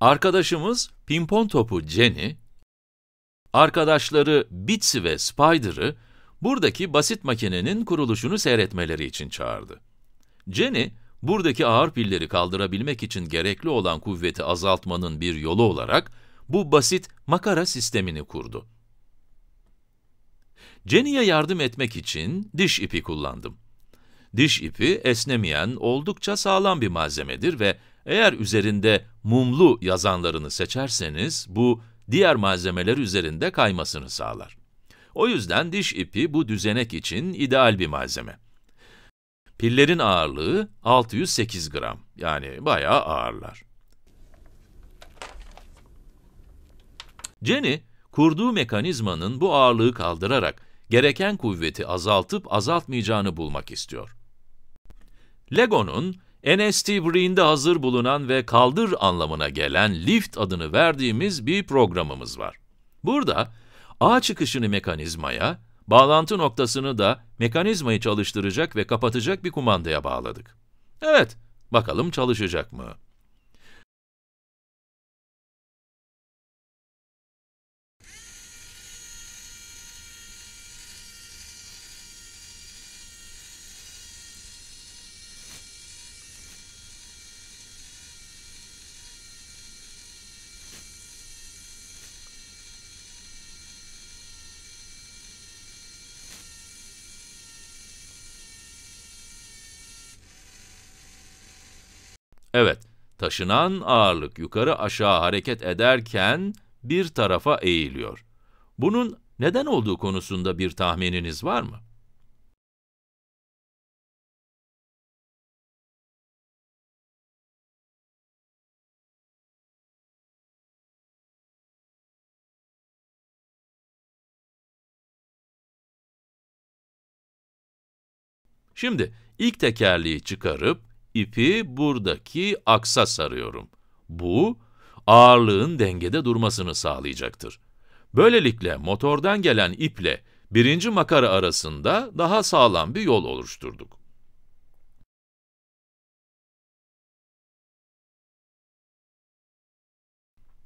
Arkadaşımız pimpon topu Jenny, arkadaşları Bitsy ve Spider'ı buradaki basit makinenin kuruluşunu seyretmeleri için çağırdı. Jenny, buradaki ağır pilleri kaldırabilmek için gerekli olan kuvveti azaltmanın bir yolu olarak bu basit makara sistemini kurdu. Jenny'ye yardım etmek için diş ipi kullandım. Diş ipi esnemeyen, oldukça sağlam bir malzemedir ve eğer üzerinde mumlu yazanlarını seçerseniz bu diğer malzemeler üzerinde kaymasını sağlar. O yüzden diş ipi bu düzenek için ideal bir malzeme. Pillerin ağırlığı 608 gram, yani bayağı ağırlar. Jenny, kurduğu mekanizmanın bu ağırlığı kaldırarak gereken kuvveti azaltıp azaltmayacağını bulmak istiyor. Lego'nun NST Brain'de hazır bulunan ve kaldır anlamına gelen lift adını verdiğimiz bir programımız var. Burada a çıkışını mekanizmaya, bağlantı noktasını da mekanizmayı çalıştıracak ve kapatacak bir kumandaya bağladık. Evet, bakalım çalışacak mı? Evet, taşınan ağırlık yukarı aşağı hareket ederken bir tarafa eğiliyor. Bunun neden olduğu konusunda bir tahmininiz var mı? Şimdi ilk tekerliği çıkarıp ipi buradaki aksa sarıyorum. Bu, ağırlığın dengede durmasını sağlayacaktır. Böylelikle motordan gelen iple birinci makara arasında daha sağlam bir yol oluşturduk.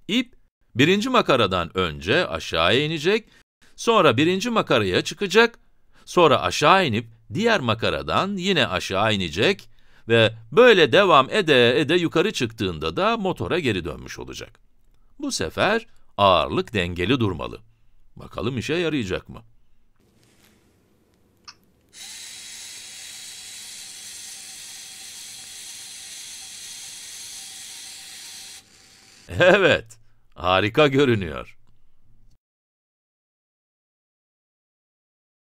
İp, birinci makaradan önce aşağıya inecek, sonra birinci makaraya çıkacak, sonra aşağı inip diğer makaradan yine aşağı inecek ve böyle devam ede ede yukarı çıktığında da motora geri dönmüş olacak. Bu sefer ağırlık dengeli durmalı. Bakalım işe yarayacak mı? Evet, harika görünüyor.